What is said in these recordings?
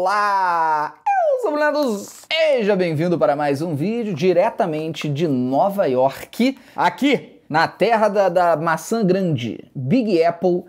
Olá! Eu sou o Leandro Seja bem-vindo para mais um vídeo diretamente de Nova York, aqui na terra da, da maçã grande, Big Apple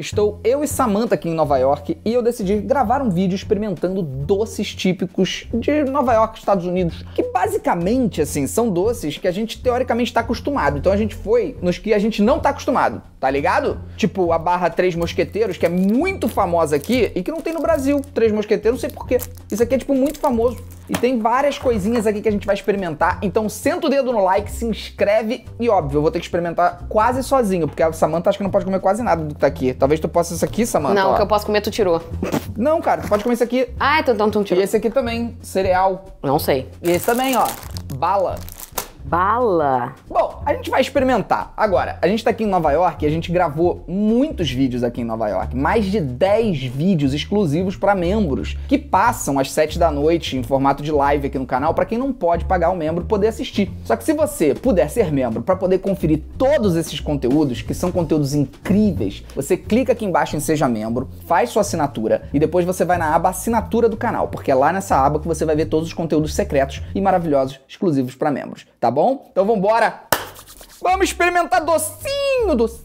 Estou eu e Samantha aqui em Nova York e eu decidi gravar um vídeo experimentando doces típicos de Nova York, Estados Unidos, que basicamente assim são doces que a gente teoricamente está acostumado. Então a gente foi nos que a gente não está acostumado, tá ligado? Tipo a barra Três Mosqueteiros, que é muito famosa aqui e que não tem no Brasil. Três Mosqueteiros, não sei porquê. Isso aqui é tipo muito famoso e tem várias coisinhas aqui que a gente vai experimentar, então senta o dedo no like, se inscreve e óbvio, eu vou ter que experimentar quase sozinho, porque a Samanta acho que não pode comer quase nada do que tá aqui. Talvez tu possa isso aqui, Samanta. Não, o que eu posso comer tu tirou. Não, cara, tu pode comer isso aqui. Ah, então, então tu tirou. E esse aqui também, cereal. Não sei. E esse também, ó, bala. Bala! Bom, a gente vai experimentar. Agora, a gente tá aqui em Nova York e a gente gravou muitos vídeos aqui em Nova York. Mais de 10 vídeos exclusivos para membros, que passam às 7 da noite em formato de live aqui no canal, para quem não pode pagar o um membro poder assistir. Só que se você puder ser membro para poder conferir todos esses conteúdos, que são conteúdos incríveis, você clica aqui embaixo em Seja Membro, faz sua assinatura e depois você vai na aba Assinatura do canal, porque é lá nessa aba que você vai ver todos os conteúdos secretos e maravilhosos exclusivos para membros, tá bom? bom? Então vamos Vamos experimentar docinho, docinho.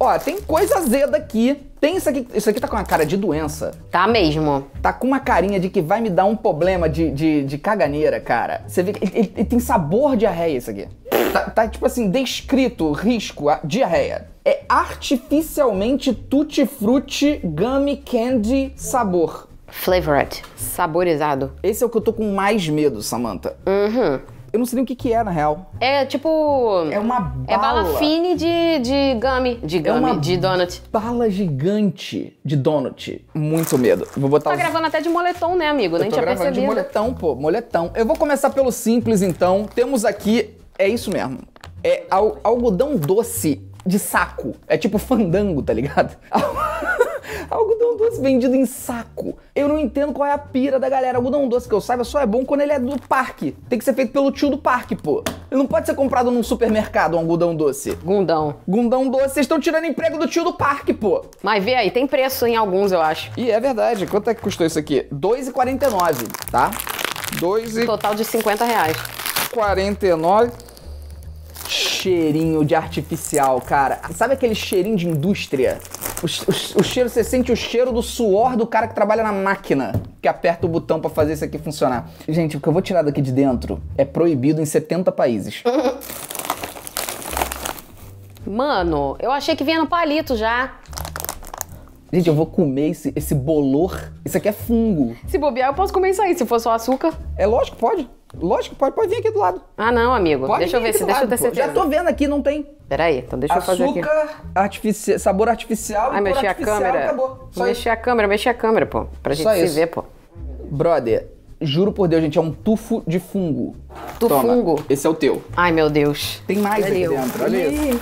Ó, tem coisa azeda aqui. Tem isso aqui. Isso aqui tá com uma cara de doença. Tá mesmo. Tá com uma carinha de que vai me dar um problema de, de, de caganeira, cara. Você vê que ele, ele tem sabor diarreia isso aqui. Tá, tá, tipo assim, descrito risco a diarreia. É artificialmente tutti-frutti gummy candy sabor. Flavored. Saborizado. Esse é o que eu tô com mais medo, Samantha. Uhum. Eu não sei nem o que, que é, na real. É tipo. É uma bala. É bala fine de, de gummy. De é gummy, é de donut. Bala gigante de donut. Muito medo. Vou botar. Tá os... gravando até de moletom, né, amigo? Eu Nem tô tinha gravando percebido. de moletom, pô. Moletom. Eu vou começar pelo simples, então. Temos aqui. É isso mesmo. É al algodão doce de saco. É tipo fandango, tá ligado? algodão doce vendido em saco. Eu não entendo qual é a pira da galera. Algodão doce que eu saiba só é bom quando ele é do parque. Tem que ser feito pelo tio do parque, pô. Ele não pode ser comprado num supermercado, um algodão doce. Gundão. Gundão doce. Vocês estão tirando emprego do tio do parque, pô. Mas vê aí, tem preço em alguns, eu acho. E é verdade. Quanto é que custou isso aqui? 2,49, tá? 2 e... Total de 50 reais. 49 cheirinho de artificial, cara. Sabe aquele cheirinho de indústria? O, o, o, cheiro, você sente o cheiro do suor do cara que trabalha na máquina, que aperta o botão para fazer isso aqui funcionar. Gente, o que eu vou tirar daqui de dentro é proibido em 70 países. Mano, eu achei que vinha no palito já. Gente, eu vou comer esse, esse bolor. Isso aqui é fungo. Se bobear, eu posso comer isso aí, se for só açúcar. É lógico, pode. Lógico, pode, pode vir aqui do lado. Ah, não, amigo. Pode deixa eu ver se deixa lado, eu ter certeza. Já tô vendo aqui, não tem. Peraí, então deixa Açúcar, eu fazer aqui. Açúcar, artifici... sabor artificial Ai, e a câmera. acabou. Só mexi isso. a câmera, mexi a câmera, pô. Pra gente Só se isso. ver, pô. Brother, juro por Deus, gente, é um tufo de fungo. Tufungo? esse é o teu. Ai, meu Deus. Tem mais meu aqui dentro, olha Ih. isso.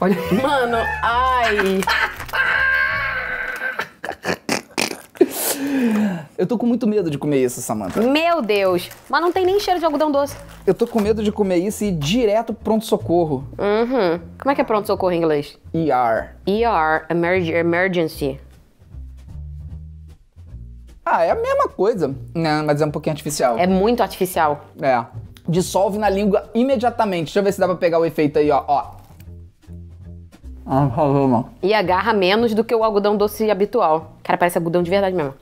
Olha. Mano, ai. Eu tô com muito medo de comer isso, Samantha. Meu Deus! Mas não tem nem cheiro de algodão doce. Eu tô com medo de comer isso e ir direto pro pronto-socorro. Uhum. Como é que é pronto-socorro em inglês? ER. ER, emer emergency. Ah, é a mesma coisa, né? Mas é um pouquinho artificial. É muito artificial. É. Dissolve na língua imediatamente. Deixa eu ver se dá pra pegar o efeito aí, ó. ó. Ah, E agarra menos do que o algodão doce habitual. Cara, parece algodão de verdade mesmo.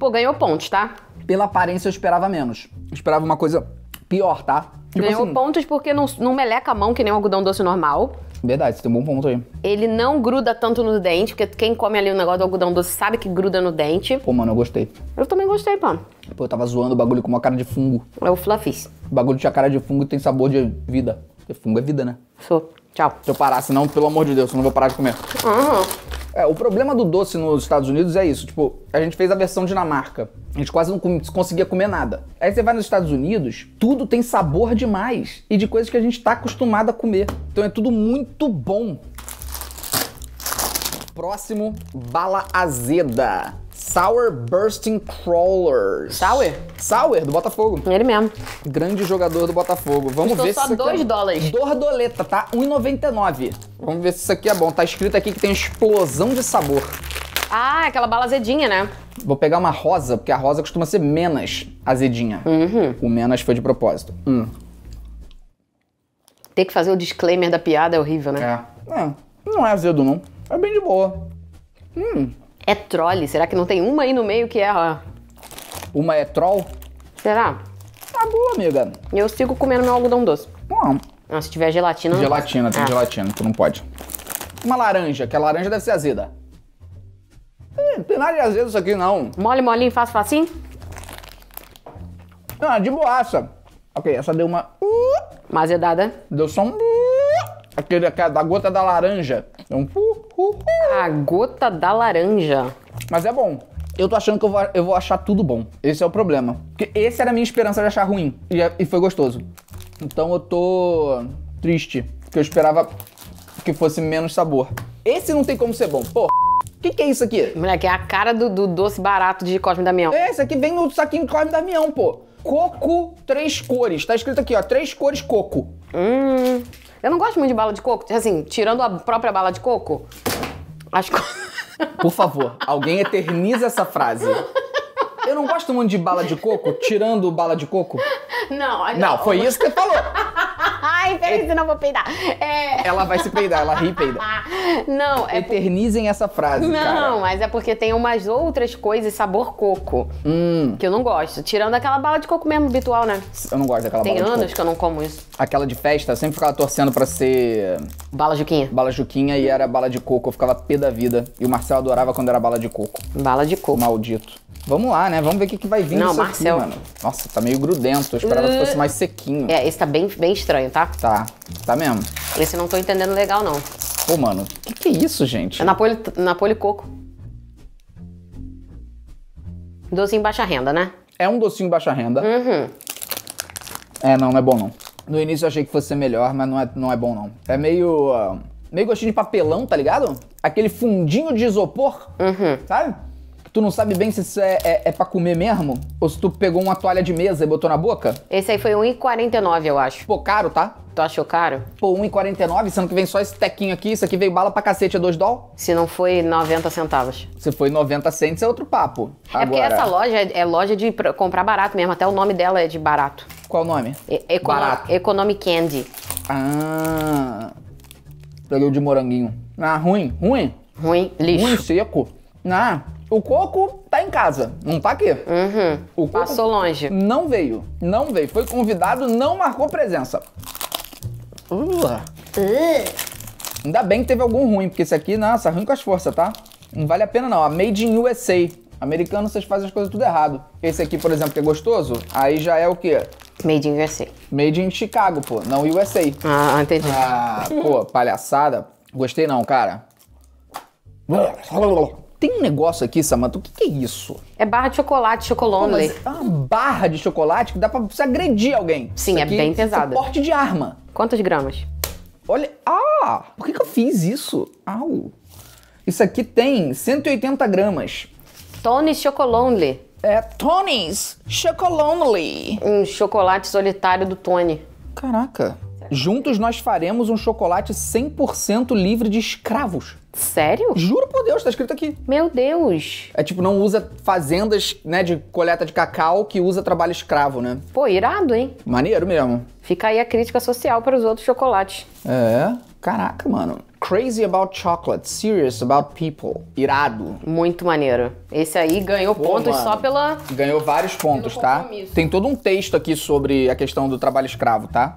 Pô, ganhou pontos, tá? Pela aparência eu esperava menos. Eu esperava uma coisa pior, tá? Tipo ganhou assim, pontos porque não, não meleca a mão que nem um algodão doce normal. Verdade, você tem um bom ponto aí. Ele não gruda tanto no dente, porque quem come ali o negócio do algodão doce sabe que gruda no dente. Pô, mano, eu gostei. Eu também gostei, pô. Pô, eu tava zoando o bagulho com uma cara de fungo. É o Fluffys. O bagulho tinha cara de fungo e tem sabor de vida. Porque fungo é vida, né? Sou. Tchau. Se eu parar, senão, pelo amor de Deus, eu não vou parar de comer. Uhum. É, o problema do doce nos Estados Unidos é isso. Tipo, a gente fez a versão Dinamarca. A gente quase não conseguia comer nada. Aí você vai nos Estados Unidos, tudo tem sabor demais e de coisas que a gente tá acostumado a comer. Então é tudo muito bom. Próximo, bala azeda. Sour Bursting Crawlers. Sour? Sour, do Botafogo. Ele mesmo. Grande jogador do Botafogo. Vamos ver se. Só 2 é dólares. Dordoleta, tá? 1,99. Vamos ver se isso aqui é bom. Tá escrito aqui que tem explosão de sabor. Ah, aquela bala azedinha, né? Vou pegar uma rosa, porque a rosa costuma ser menos azedinha. Uhum. O menos foi de propósito. Hum. Ter que fazer o disclaimer da piada é horrível, né? É. é. Não é azedo, não. É bem de boa. Hum. É troll? Será que não tem uma aí no meio que é. Ó... Uma é troll? Será? Tá boa, amiga. Eu sigo comendo meu algodão doce. Bom. Ah, se tiver gelatina. Gelatina, não... tem ah. gelatina, tu não pode. Uma laranja, que a laranja deve ser azeda. Não tem nada de azedo isso aqui, não. Mole, molinho, fácil, facinho? Assim? Ah, de boaça. Ok, essa deu uma... Uh, uma azedada. Deu só um... Aquele, aquela, da gota da laranja. Então, uh, uh, uh. A gota da laranja. Mas é bom. Eu tô achando que eu vou, eu vou achar tudo bom. Esse é o problema. Porque esse era a minha esperança de achar ruim. E, é, e foi gostoso. Então eu tô triste. Porque eu esperava que fosse menos sabor. Esse não tem como ser bom. Pô, o que, que é isso aqui? Moleque, é a cara do, do doce barato de Cosme Damião. É, esse aqui vem no saquinho de Cosme Damião, pô. Coco três cores. Tá escrito aqui, ó. Três cores coco. Hum. Eu não gosto muito de bala de coco. Assim, tirando a própria bala de coco, as coisas. Por favor, alguém eterniza essa frase. Eu não gosto muito de bala de coco, tirando bala de coco. Não, não. Não, foi isso que você falou. Ai, peraí, senão eu vou peidar. É... Ela vai se peidar, ela ri e peida. Não, é. Eternizem por... essa frase. Não, cara. mas é porque tem umas outras coisas sabor coco hum. que eu não gosto. Tirando aquela bala de coco mesmo, habitual, né? Eu não gosto daquela tem bala. Tem anos que eu não como isso. Aquela de festa, eu sempre ficava torcendo pra ser. Bala Juquinha. Bala Juquinha e era bala de coco. Eu ficava pé da vida. E o Marcelo adorava quando era bala de coco. Bala de coco. Maldito. Vamos lá, né? Vamos ver o que, que vai vir Não, Marcel. Aqui, mano. Nossa, tá meio grudento. Eu esperava uh... que fosse hum. mais sequinho. É, esse tá bem, bem estranho, tá? Tá, tá mesmo. Esse eu não tô entendendo legal, não. Pô, mano, o que, que é isso, gente? É Napoli, Napoli Coco. Docinho baixa renda, né? É um docinho baixa renda. Uhum. É, não, não é bom, não. No início eu achei que fosse ser melhor, mas não é, não é bom, não. É meio... Uh, meio gostinho de papelão, tá ligado? Aquele fundinho de isopor, uhum. sabe? Tu não sabe bem se isso é, é, é pra comer mesmo? Ou se tu pegou uma toalha de mesa e botou na boca? Esse aí foi 1,49, eu acho. Pô, caro, tá? Tu achou caro? Pô, 1,49, sendo que vem só esse tequinho aqui, isso aqui veio bala pra cacete, é 2 doll? Se não foi 90 centavos. Se foi 90 centos, é outro papo. Agora... É porque essa loja é, é loja de comprar barato mesmo, até o nome dela é de barato. Qual o nome? E Econo barato. Economy Candy. Ah. Peguei o de moranguinho. Ah, ruim, ruim? Ruim, lixo. Ruim, seco. Ah, o coco tá em casa, não tá aqui. Uhum. O coco Passou longe. Não veio, não veio. Foi convidado, não marcou presença. Uh. Uh. Ainda bem que teve algum ruim, porque esse aqui, nossa, arranca as forças, tá? Não vale a pena não. A Made in USA. Americano, vocês fazem as coisas tudo errado. Esse aqui, por exemplo, que é gostoso, aí já é o quê? Made in USA. Made in Chicago, pô, não USA. Ah, entendi. Ah, pô, palhaçada. Gostei não, cara tem um negócio aqui, Samanta, o que, que é isso? É barra de chocolate, chocolonely. mas é uma barra de chocolate que dá pra você agredir alguém. Sim, isso é aqui, bem é pesada. Porte de arma. Quantos gramas? Olha, ah, por que, que eu fiz isso? Au. Isso aqui tem 180 gramas. Tony's Chocolonely. É, Tony's Chocolonely. Um chocolate solitário do Tony. Caraca. Juntos nós faremos um chocolate 100% livre de escravos. Sério? Juro por Deus, tá escrito aqui. Meu Deus. É tipo, não usa fazendas, né, de coleta de cacau que usa trabalho escravo, né? Pô, irado, hein? Maneiro mesmo. Fica aí a crítica social para os outros chocolates. É. Caraca, mano. Crazy about chocolate, serious about people. Irado. Muito maneiro. Esse aí ganhou Pô, pontos mano. só pela. Ganhou vários pontos, tá? Tem todo um texto aqui sobre a questão do trabalho escravo, tá?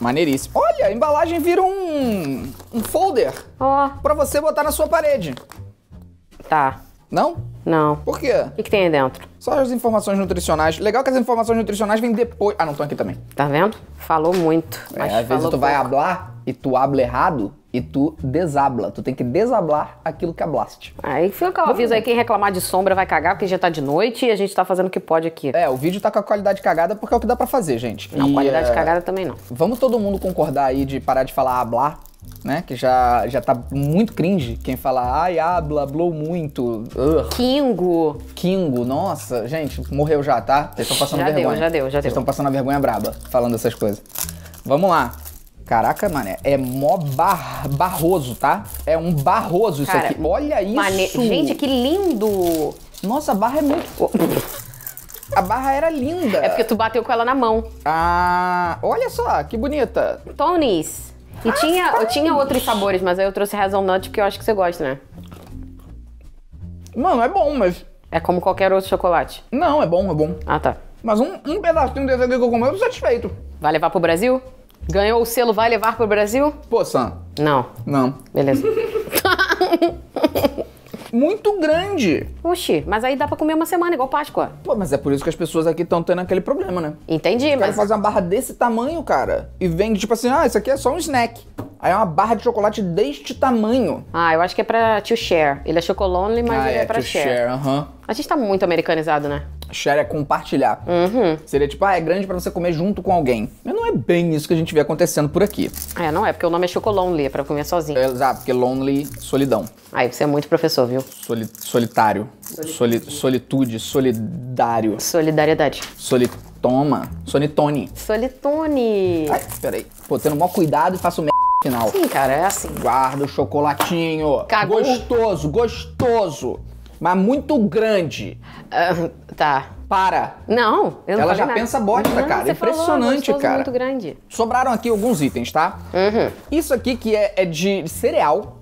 Maneiríssimo. Olha, a embalagem vira um, um folder Ó. Oh. pra você botar na sua parede. Tá. Não? Não. Por quê? O que, que tem aí dentro? Só as informações nutricionais. Legal que as informações nutricionais vêm depois. Ah, não, estão aqui também. Tá vendo? Falou muito. É, às vezes tu pouco. vai hablar e tu habla errado, e tu desabla. Tu tem que desablar aquilo que ablaste. Aí fica o aviso aí, quem reclamar de sombra vai cagar, porque já tá de noite e a gente tá fazendo o que pode aqui. É, o vídeo tá com a qualidade cagada porque é o que dá para fazer, gente. Não, e, qualidade é... cagada também não. Vamos todo mundo concordar aí de parar de falar ablar, ah, né? Que já, já tá muito cringe quem fala, ai, habla, ah, blou muito. Ugh. Kingo. Kingo, nossa, gente, morreu já, tá? Vocês estão passando já vergonha. Já deu, já deu, já deu. Vocês estão passando a vergonha braba falando essas coisas. Vamos lá. Caraca, mané, é mó bar, barroso, tá? É um barroso isso Cara, aqui. Olha isso! Mane... Gente, que lindo! Nossa, a barra é muito... A barra era linda. É porque tu bateu com ela na mão. Ah, olha só, que bonita. Tony's. E ah, tinha, eu tinha outros sabores, mas aí eu trouxe Hazelnut porque eu acho que você gosta, né? Mano, é bom, mas... É como qualquer outro chocolate? Não, é bom, é bom. Ah, tá. Mas um, um pedacinho desse aqui que eu comi, eu tô satisfeito. Vai levar pro Brasil? Ganhou o selo, vai levar pro Brasil? Sam. Não. Não. Beleza. muito grande. Oxi, mas aí dá pra comer uma semana, igual Páscoa. Pô, mas é por isso que as pessoas aqui estão tendo aquele problema, né? Entendi, Os mas... Cara faz uma barra desse tamanho, cara, e vende tipo assim, ah, isso aqui é só um snack. Aí é uma barra de chocolate deste tamanho. Ah, eu acho que é pra to share. Ele é chocolonely, mas ah, ele é, é pra share. share uh -huh. A gente tá muito americanizado, né? Share é compartilhar. Uhum. Seria tipo, ah, é grande para você comer junto com alguém. Mas não é bem isso que a gente vê acontecendo por aqui. É, não é, porque o nome é Chocolonely, é pra comer sozinho. É, exato, porque lonely, solidão. Aí você é muito professor, viu? Soli solitário. Soli solitude, solidário. Solidariedade. Solitoma. Sonitone. Solitone. Ai, peraí. Pô, tendo o maior cuidado e faço merda final. Sim, cara, é assim. Guarda o chocolatinho. Cagou. Gostoso, gostoso mas muito grande. Uh, tá. Para. Não, eu não Ela já nada. pensa bosta, cara. Impressionante, falou, cara. muito grande. Sobraram aqui alguns itens, tá? Uhum. Isso aqui que é, é de cereal.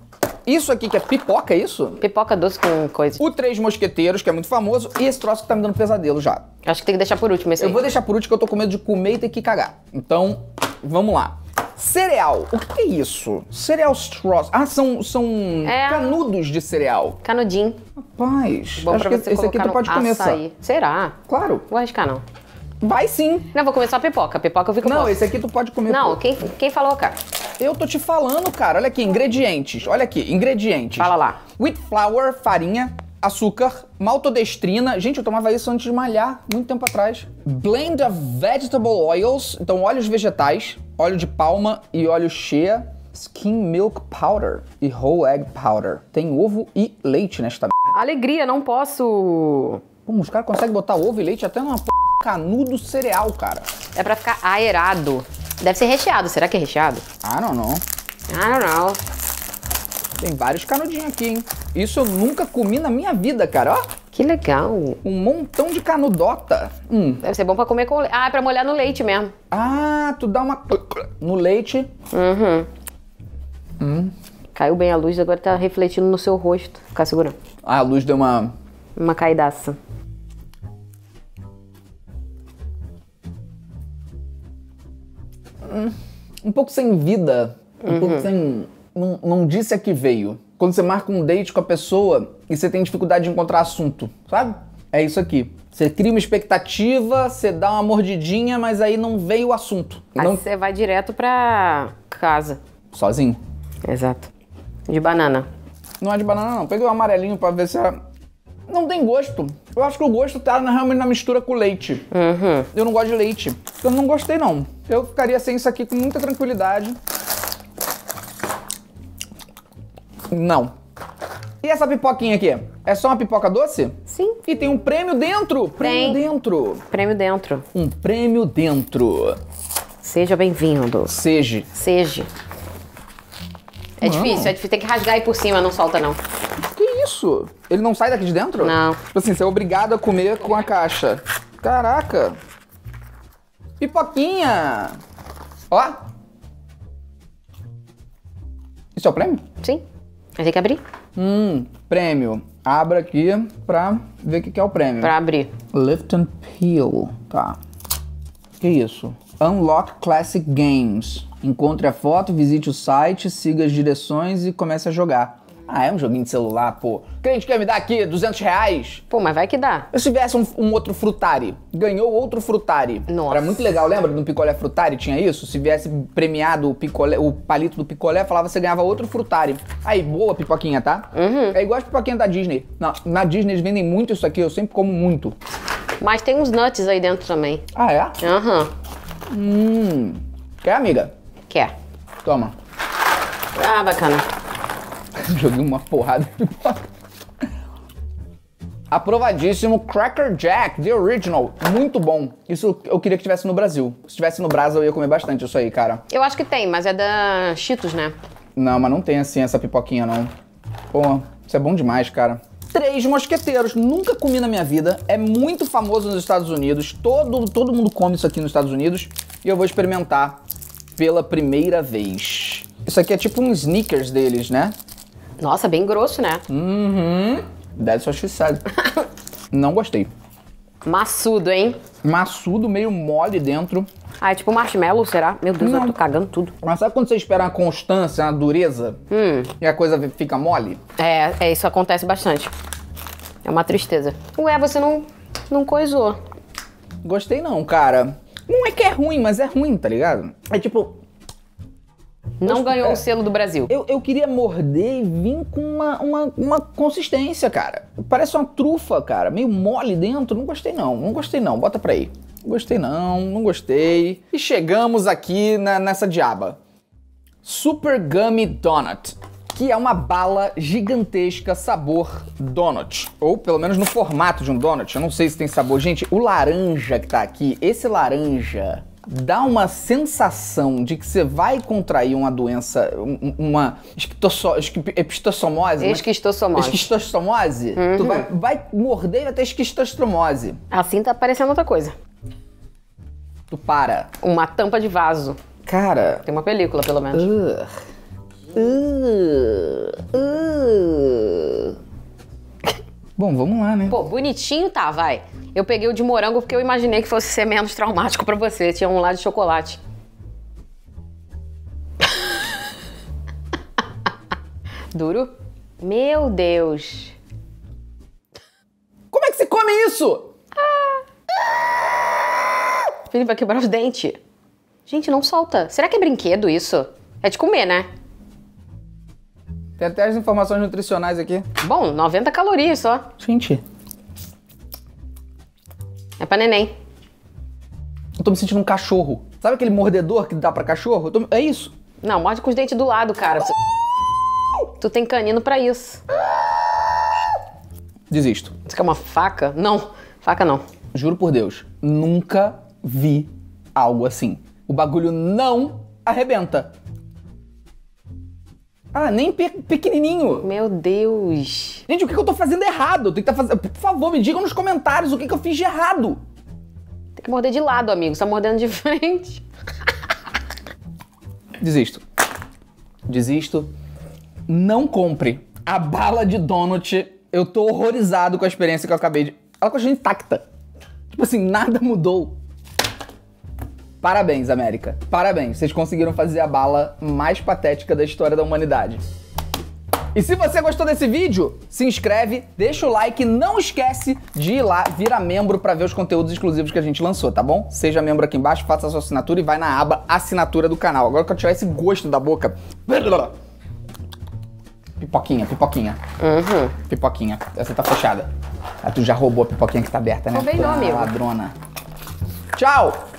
Isso aqui que é pipoca, é isso? Pipoca doce com coisa. O Três Mosqueteiros, que é muito famoso, e esse troço que tá me dando pesadelo já. Acho que tem que deixar por último esse Eu aí. vou deixar por último, que eu tô com medo de comer e ter que cagar. Então, vamos lá. Cereal. O que é isso? Cereal straws. Ah, são, são é. canudos de cereal. Canudinho. Rapaz, Bom acho que esse aqui tu pode começar. Será? Claro. Vou arriscar não. Vai sim. Não, vou começar a pipoca. pipoca eu fico Não, posso. esse aqui tu pode comer. Não, quem, quem falou, cara? Eu tô te falando, cara. Olha aqui, ingredientes. Olha aqui, ingredientes. Fala lá. Wheat flour, farinha, açúcar, maltodestrina. Gente, eu tomava isso antes de malhar, muito tempo atrás. Blend of vegetable oils, então óleos vegetais óleo de palma e óleo cheia, skin milk powder e whole egg powder. Tem ovo e leite nesta Alegria, não posso... Pô, os caras conseguem botar ovo e leite até numa p... canudo cereal, cara. É pra ficar aerado. Deve ser recheado. Será que é recheado? I don't know. I don't know. Tem vários canudinhos aqui, hein? Isso eu nunca comi na minha vida, cara. Ó. Que legal. Um montão de canudota. Hum. Deve ser bom pra comer com leite. Ah, é pra molhar no leite mesmo. Ah, tu dá uma... No leite. Uhum. Hum. Caiu bem a luz, agora tá refletindo no seu rosto. Ficar segurando. Ah, a luz deu uma... Uma caidaça. Hum. Um pouco sem vida. Um uhum. pouco sem... Não, não disse a que veio quando você marca um date com a pessoa e você tem dificuldade de encontrar assunto, sabe? É isso aqui. Você cria uma expectativa, você dá uma mordidinha, mas aí não veio o assunto. Aí não... você vai direto pra casa. Sozinho. Exato. De banana. Não é de banana, não. Peguei o um amarelinho pra ver se é... Não tem gosto. Eu acho que o gosto tá realmente na mistura com leite. Uhum. Eu não gosto de leite. Eu não gostei, não. Eu ficaria sem isso aqui com muita tranquilidade. Não. E essa pipoquinha aqui? É só uma pipoca doce? Sim. E tem um prêmio dentro. Prêmio tem. dentro. Prêmio dentro. Um prêmio dentro. Seja bem-vindo. Seja. Seja. É não. difícil, é difícil. Tem que rasgar aí por cima, não solta não. Que isso? Ele não sai daqui de dentro? Não. Tipo assim, você é obrigado a comer com a caixa. Caraca. Pipoquinha. Ó. Isso é o prêmio? Sim. Vai ter que abrir? Hum, prêmio. Abra aqui pra ver o que, que é o prêmio. Pra abrir. Lift and Peel. Tá. Que isso? Unlock Classic Games. Encontre a foto, visite o site, siga as direções e comece a jogar. Ah, é um joguinho de celular, pô. Crente, quer me dar aqui 200 reais? Pô, mas vai que dá. E se viesse um, um outro frutari? Ganhou outro frutari. Nossa. Era muito legal, lembra? No picolé frutari tinha isso? Se viesse premiado o, picolé, o palito do picolé, falava que você ganhava outro frutari. Aí, boa pipoquinha, tá? Uhum. É igual as pipoquinhas da Disney. Na, na Disney eles vendem muito isso aqui, eu sempre como muito. Mas tem uns nuts aí dentro também. Ah, é? Aham. Uhum. Hum. Quer, amiga? Quer. Toma. Ah, bacana. Joguei uma porrada de pipoca. Aprovadíssimo Cracker Jack, The Original. Muito bom. Isso eu queria que tivesse no Brasil. Se tivesse no Brasil, eu ia comer bastante isso aí, cara. Eu acho que tem, mas é da Cheetos, né? Não, mas não tem assim essa pipoquinha, não. Pô, isso é bom demais, cara. Três Mosqueteiros. Nunca comi na minha vida. É muito famoso nos Estados Unidos. Todo, todo mundo come isso aqui nos Estados Unidos. E eu vou experimentar pela primeira vez. Isso aqui é tipo um sneakers deles, né? Nossa, bem grosso, né? Uhum. That's what she said. Não gostei. Maçudo, hein? Maçudo, meio mole dentro. Ah, é tipo marshmallow, será? Meu Deus, Não. eu tô cagando tudo. Mas sabe quando você espera a constância, a dureza? Hum. E a coisa fica mole? É, é, isso acontece bastante. É uma tristeza. Ué, você não, não coisou. Gostei não, cara. Não é que é ruim, mas é ruim, tá ligado? É tipo, não ganhou é, o selo do Brasil. Eu, eu queria morder e vir com uma, uma, uma, consistência, cara. Parece uma trufa, cara. Meio mole dentro. Não gostei, não. Não gostei, não. Bota pra aí. Não gostei, não. Não gostei. E chegamos aqui na, nessa diaba. Super Gummy Donut que é uma bala gigantesca sabor donut. Ou pelo menos no formato de um donut. Eu não sei se tem sabor. Gente, o laranja que tá aqui, esse laranja dá uma sensação de que você vai contrair uma doença, uma né? esquistossomose. Esquistossomose. Esquistossomose. Uhum. Tu vai, vai morder até esquistossomose. Assim tá parecendo outra coisa. Tu para. Uma tampa de vaso. Cara. Tem uma película, pelo menos. Uh, uh, uh. Bom, vamos lá, né? Pô, bonitinho tá, vai. Eu peguei o de morango porque eu imaginei que fosse ser menos traumático para você. Tinha um lá de chocolate. Duro? Meu Deus. Como é que se come isso? Ah. Felipe vai quebrar os dentes. Gente, não solta. Será que é brinquedo isso? É de comer, né? Tem até as informações nutricionais aqui. Bom, 90 calorias só. Gente. É pra neném. Eu tô me sentindo um cachorro. Sabe aquele mordedor que dá pra cachorro? Tô... É isso. Não, morde com os dentes do lado, cara. Você... Tu tem canino pra isso. Desisto. Você quer uma faca? Não, faca não. Juro por Deus, nunca vi algo assim. O bagulho não arrebenta. Ah, nem pe pequenininho. Meu Deus. Gente, o que, que eu tô fazendo errado? Tem que tá fazendo... Por favor, me digam nos comentários o que, que eu fiz de errado. Tem que morder de lado, amigo. Você tá mordendo de frente. Desisto. Desisto. Não compre a bala de donut. Eu tô horrorizado com a experiência que eu acabei de... Ela continua intacta. Tipo assim, nada mudou. Parabéns, América. Parabéns. Vocês conseguiram fazer a bala mais patética da história da humanidade. E se você gostou desse vídeo, se inscreve, deixa o like, não esquece de ir lá, virar membro para ver os conteúdos exclusivos que a gente lançou, tá bom? Seja membro aqui embaixo, faça a sua assinatura e vai na aba assinatura do canal. Agora que eu tiver esse gosto da boca. Pipoquinha, pipoquinha. Uhum. Pipoquinha. Essa tá fechada. Ah, tu já roubou a pipoquinha que tá aberta, né? Roubei não, amigo. Ladrona. Tchau!